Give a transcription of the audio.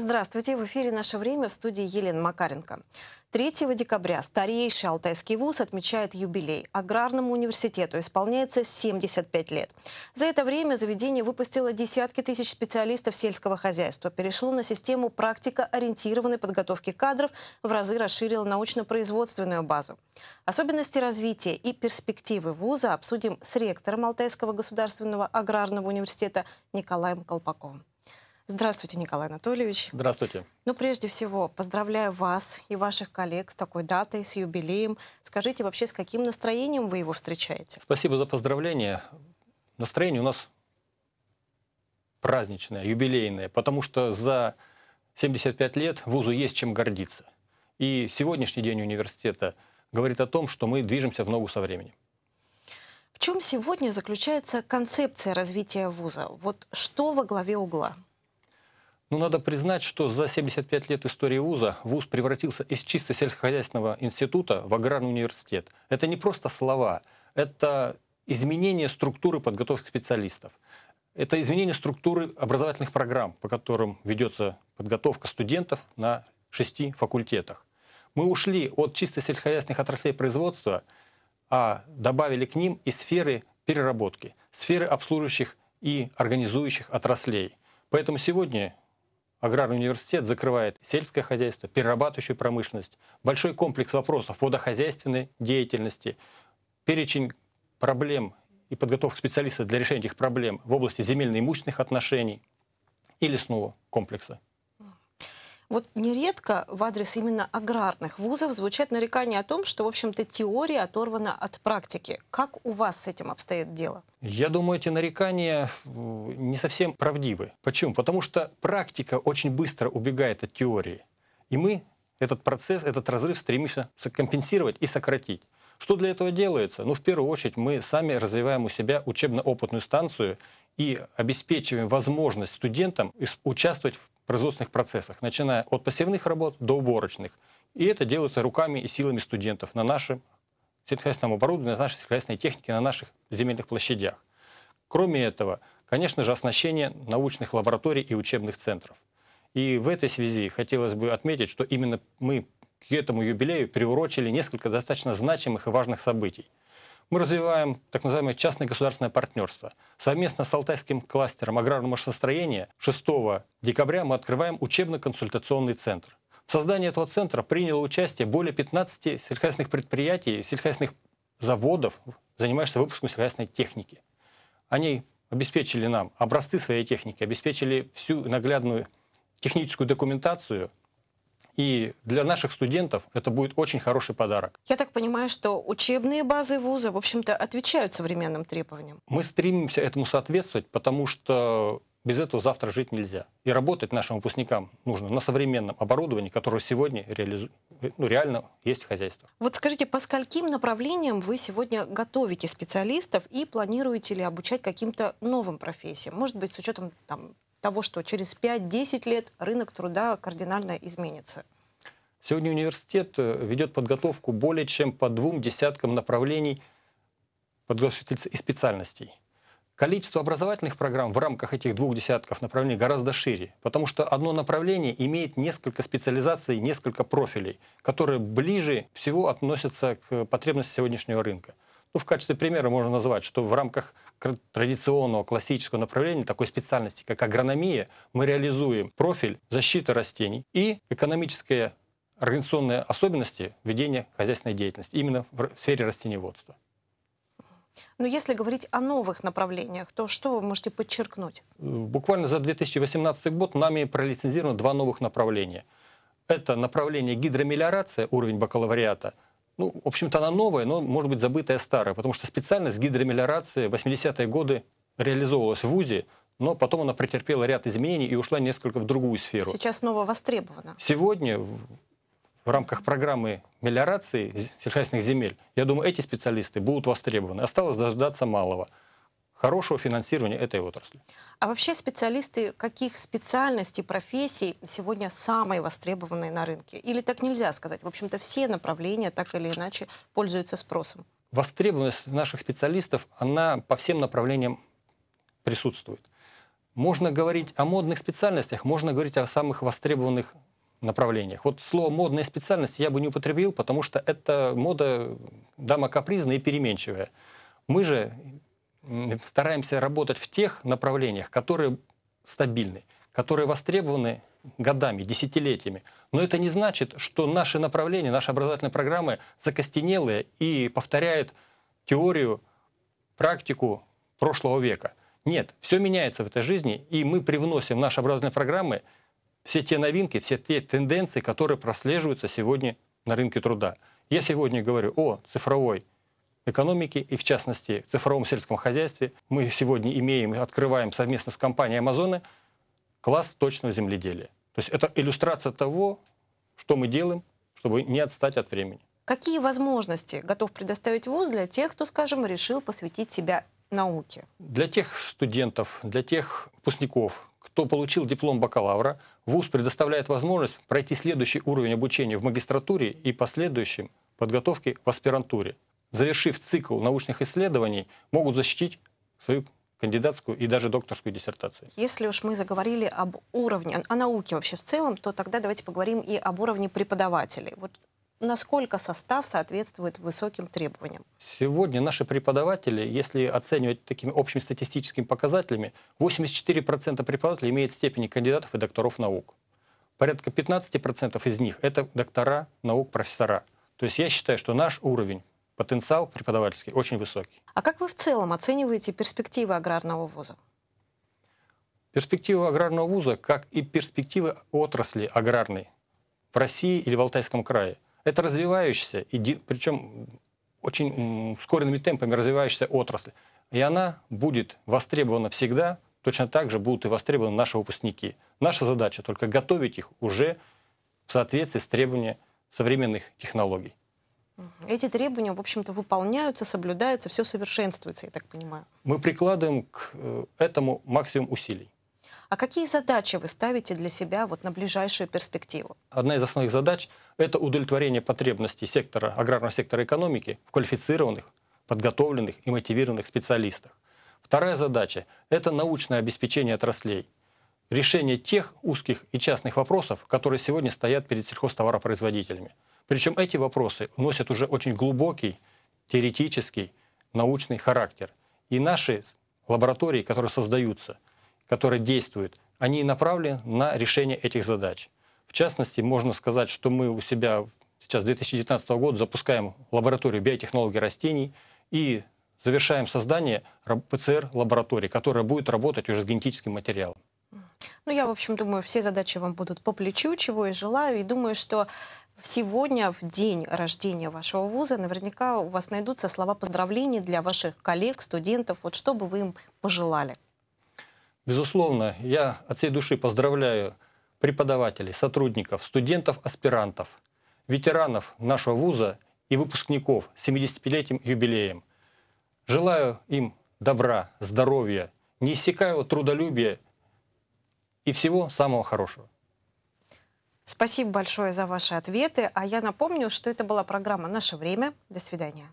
Здравствуйте, в эфире «Наше время» в студии Елена Макаренко. 3 декабря старейший Алтайский вуз отмечает юбилей. Аграрному университету исполняется 75 лет. За это время заведение выпустило десятки тысяч специалистов сельского хозяйства, перешло на систему практико-ориентированной подготовки кадров, в разы расширило научно-производственную базу. Особенности развития и перспективы вуза обсудим с ректором Алтайского государственного аграрного университета Николаем Колпаковым. Здравствуйте, Николай Анатольевич. Здравствуйте. Ну, прежде всего, поздравляю вас и ваших коллег с такой датой, с юбилеем. Скажите вообще, с каким настроением вы его встречаете? Спасибо за поздравление. Настроение у нас праздничное, юбилейное, потому что за 75 лет вузу есть чем гордиться. И сегодняшний день университета говорит о том, что мы движемся в ногу со временем. В чем сегодня заключается концепция развития вуза? Вот что во главе угла? Но ну, надо признать, что за 75 лет истории вуза вуз превратился из чисто сельскохозяйственного института в аграрный университет. Это не просто слова, это изменение структуры подготовки специалистов. Это изменение структуры образовательных программ, по которым ведется подготовка студентов на шести факультетах. Мы ушли от чисто сельскохозяйственных отраслей производства, а добавили к ним и сферы переработки, сферы обслуживающих и организующих отраслей. Поэтому сегодня Аграрный университет закрывает сельское хозяйство, перерабатывающую промышленность, большой комплекс вопросов водохозяйственной деятельности, перечень проблем и подготовка специалистов для решения этих проблем в области земельно-имущественных отношений и лесного комплекса. Вот нередко в адрес именно аграрных вузов звучат нарекания о том, что, в общем-то, теория оторвана от практики. Как у вас с этим обстоит дело? Я думаю, эти нарекания не совсем правдивы. Почему? Потому что практика очень быстро убегает от теории. И мы этот процесс, этот разрыв стремимся компенсировать и сократить. Что для этого делается? Ну, в первую очередь, мы сами развиваем у себя учебно-опытную станцию и обеспечиваем возможность студентам участвовать в производственных процессах, начиная от посевных работ до уборочных. И это делается руками и силами студентов на нашем сельскохозяйственном оборудовании, на нашей сельскохозяйственной технике, на наших земельных площадях. Кроме этого, конечно же, оснащение научных лабораторий и учебных центров. И в этой связи хотелось бы отметить, что именно мы к этому юбилею приурочили несколько достаточно значимых и важных событий – мы развиваем так называемое частное государственное партнерство. Совместно с Алтайским кластером аграрного машиностроения 6 декабря мы открываем учебно-консультационный центр. В создании этого центра приняло участие более 15 сельскохозяйственных предприятий, сельскохозяйственных заводов, занимающихся выпуском сельскохозяйственной техники. Они обеспечили нам образцы своей техники, обеспечили всю наглядную техническую документацию, и для наших студентов это будет очень хороший подарок. Я так понимаю, что учебные базы вуза, в общем-то, отвечают современным требованиям. Мы стремимся этому соответствовать, потому что без этого завтра жить нельзя. И работать нашим выпускникам нужно на современном оборудовании, которое сегодня реализу... ну, реально есть в хозяйстве. Вот скажите, по скольким направлениям вы сегодня готовите специалистов и планируете ли обучать каким-то новым профессиям? Может быть, с учетом там, того, что через 5-10 лет рынок труда кардинально изменится? Сегодня университет э, ведет подготовку более чем по двум десяткам направлений подготовительств и специальностей. Количество образовательных программ в рамках этих двух десятков направлений гораздо шире, потому что одно направление имеет несколько специализаций, несколько профилей, которые ближе всего относятся к потребностям сегодняшнего рынка. Ну, в качестве примера можно назвать, что в рамках традиционного классического направления, такой специальности, как агрономия, мы реализуем профиль защиты растений и экономические организационные особенности ведения хозяйственной деятельности именно в сфере растениеводства. Но если говорить о новых направлениях, то что вы можете подчеркнуть? Буквально за 2018 год нами пролицензировано два новых направления. Это направление гидромелиорация, уровень бакалавриата – ну, в общем-то, она новая, но, может быть, забытая старая, потому что специальность гидромелиорации в 80-е годы реализовывалась в УЗИ, но потом она претерпела ряд изменений и ушла несколько в другую сферу. Сейчас снова востребована. Сегодня в рамках программы мелиорации сельскохозяйственных земель, я думаю, эти специалисты будут востребованы. Осталось дождаться малого – хорошего финансирования этой отрасли. А вообще специалисты каких специальностей, профессий сегодня самые востребованные на рынке? Или так нельзя сказать? В общем-то, все направления так или иначе пользуются спросом. Востребованность наших специалистов, она по всем направлениям присутствует. Можно говорить о модных специальностях, можно говорить о самых востребованных направлениях. Вот слово «модная специальность» я бы не употребил, потому что это мода дама капризная и переменчивая. Мы же стараемся работать в тех направлениях, которые стабильны, которые востребованы годами, десятилетиями. Но это не значит, что наши направления, наши образовательные программы закостенелые и повторяют теорию, практику прошлого века. Нет, все меняется в этой жизни, и мы привносим в наши образовательные программы все те новинки, все те тенденции, которые прослеживаются сегодня на рынке труда. Я сегодня говорю о цифровой экономике и, в частности, цифровом сельском хозяйстве. Мы сегодня имеем и открываем совместно с компанией Амазоны класс точного земледелия. То есть это иллюстрация того, что мы делаем, чтобы не отстать от времени. Какие возможности готов предоставить ВУЗ для тех, кто, скажем, решил посвятить себя науке? Для тех студентов, для тех выпускников, кто получил диплом бакалавра, ВУЗ предоставляет возможность пройти следующий уровень обучения в магистратуре и последующем подготовке в аспирантуре завершив цикл научных исследований, могут защитить свою кандидатскую и даже докторскую диссертацию. Если уж мы заговорили об уровне, о науке вообще в целом, то тогда давайте поговорим и об уровне преподавателей. Вот насколько состав соответствует высоким требованиям? Сегодня наши преподаватели, если оценивать такими общими статистическими показателями, 84% преподавателей имеют степени кандидатов и докторов наук. Порядка 15% из них – это доктора наук, профессора. То есть я считаю, что наш уровень потенциал преподавательский очень высокий. А как вы в целом оцениваете перспективы аграрного вуза? Перспективы аграрного вуза, как и перспективы отрасли аграрной в России или в Алтайском крае, это развивающаяся, и, причем очень ускоренными темпами развивающаяся отрасль. И она будет востребована всегда, точно так же будут и востребованы наши выпускники. Наша задача только готовить их уже в соответствии с требованиями современных технологий. Эти требования, в общем-то, выполняются, соблюдаются, все совершенствуется, я так понимаю. Мы прикладываем к э, этому максимум усилий. А какие задачи вы ставите для себя вот на ближайшую перспективу? Одна из основных задач – это удовлетворение потребностей сектора, аграрного сектора экономики в квалифицированных, подготовленных и мотивированных специалистах. Вторая задача – это научное обеспечение отраслей, решение тех узких и частных вопросов, которые сегодня стоят перед сельхозтоваропроизводителями – причем эти вопросы носят уже очень глубокий теоретический научный характер. И наши лаборатории, которые создаются, которые действуют, они направлены на решение этих задач. В частности, можно сказать, что мы у себя сейчас 2019 года запускаем лабораторию биотехнологии растений и завершаем создание ПЦР-лаборатории, которая будет работать уже с генетическим материалом. Ну, я, в общем, думаю, все задачи вам будут по плечу, чего и желаю. И думаю, что Сегодня, в день рождения вашего вуза, наверняка у вас найдутся слова поздравления для ваших коллег, студентов. Вот что бы вы им пожелали? Безусловно, я от всей души поздравляю преподавателей, сотрудников, студентов, аспирантов, ветеранов нашего вуза и выпускников с 75-летним юбилеем. Желаю им добра, здоровья, неиссякаемого трудолюбия и всего самого хорошего. Спасибо большое за ваши ответы. А я напомню, что это была программа «Наше время». До свидания.